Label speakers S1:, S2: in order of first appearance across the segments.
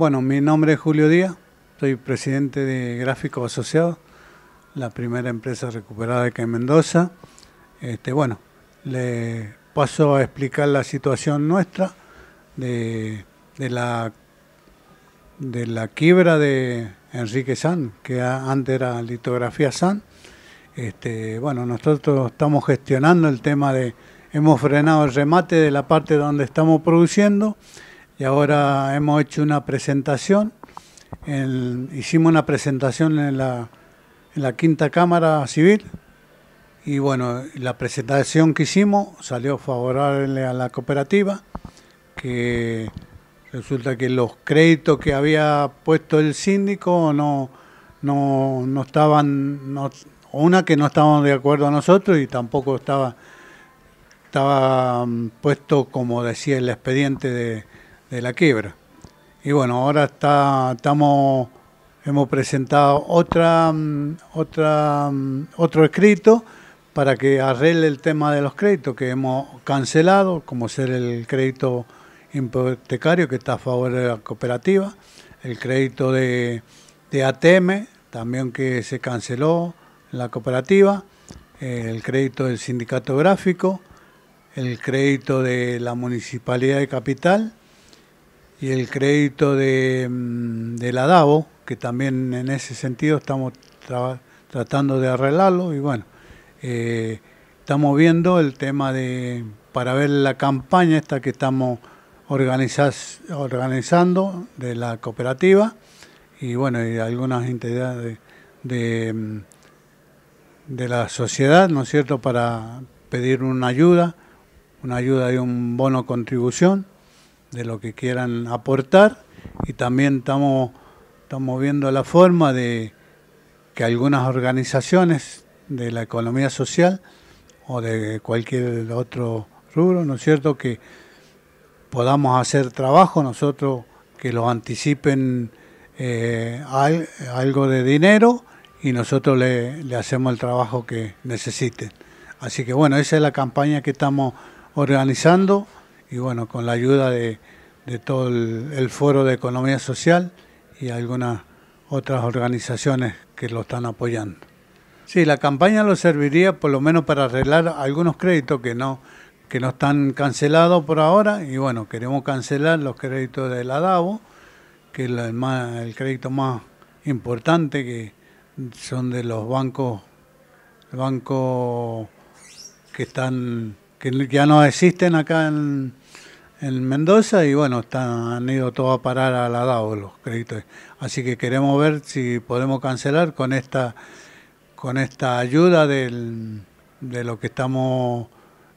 S1: Bueno, mi nombre es Julio Díaz, soy presidente de Gráfico Asociado, la primera empresa recuperada de en Mendoza. Este, bueno, le paso a explicar la situación nuestra de, de la de la quiebra de Enrique San, que antes era litografía San. Este, bueno, nosotros estamos gestionando el tema de, hemos frenado el remate de la parte donde estamos produciendo y ahora hemos hecho una presentación. hicimos una presentación en la, quinta Cámara Civil y bueno, la presentación que hicimos salió favorable a la cooperativa, que resulta que los créditos que había puesto el síndico no, no, estaban, una que no estaban de acuerdo a nosotros y tampoco estaba, estaba mm, puesto como decía el expediente de, de la quiebra. Y bueno, ahora está, estamos, hemos presentado otra, mm, otra, mm, otro escrito para que arregle el tema de los créditos que hemos cancelado, como ser el crédito hipotecario que está a favor de la cooperativa, el crédito de, de ATM, también que se canceló la cooperativa, el crédito del sindicato gráfico, el crédito de la Municipalidad de Capital y el crédito de, mm, de la DAVO, que también en ese sentido estamos tratando de arreglarlo y bueno, eh, estamos viendo el tema de para ver la campaña esta que estamos organizando de la cooperativa y bueno, y algunas entidades de, mm, de, la sociedad, ¿no es cierto?, para pedir una ayuda, una ayuda y un bono contribución de lo que quieran aportar y también estamos, estamos viendo la forma de que algunas organizaciones de la economía social o de cualquier otro rubro, ¿no es cierto?, que podamos hacer trabajo nosotros, que los anticipen eh, algo de dinero y nosotros le, le hacemos el trabajo que necesiten. Así que bueno, esa es la campaña que estamos organizando y bueno, con la ayuda de, todo el, Foro de Economía Social y algunas otras organizaciones que lo están apoyando. Sí, la campaña lo serviría por lo menos para arreglar algunos créditos que no, que no están cancelados por ahora y bueno, queremos cancelar los créditos de la DAVO, que es el, crédito más importante que son de los bancos, bancos que están que ya no existen acá en, en Mendoza y bueno, están, han ido todos a parar a la DAO los créditos. Así que queremos ver si podemos cancelar con esta con esta ayuda de lo que estamos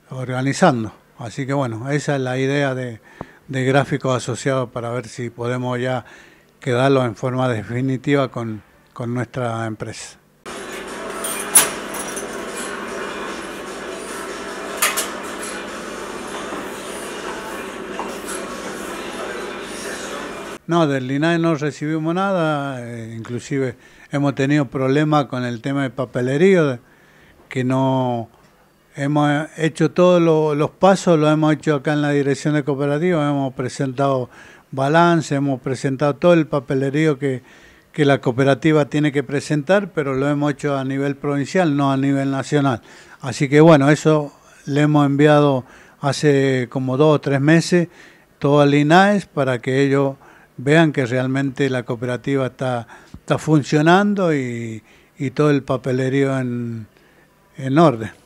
S1: organizando. Así que bueno, esa es la idea de, de gráficos asociados para ver si podemos ya quedarlo en forma definitiva con nuestra empresa. No, del INAE no recibimos nada, eh, inclusive hemos tenido problemas con el tema de papelerío, que no hemos hecho todos los pasos, lo hemos hecho acá en la dirección de cooperativa, hemos presentado balance, hemos presentado todo el papelerío que, que la cooperativa tiene que presentar, pero lo hemos hecho a nivel provincial, no a nivel nacional. Así que bueno, eso le hemos enviado hace como dos o tres meses todo al INAES para que ellos vean que realmente la cooperativa está, funcionando y, todo el papelerío en orden.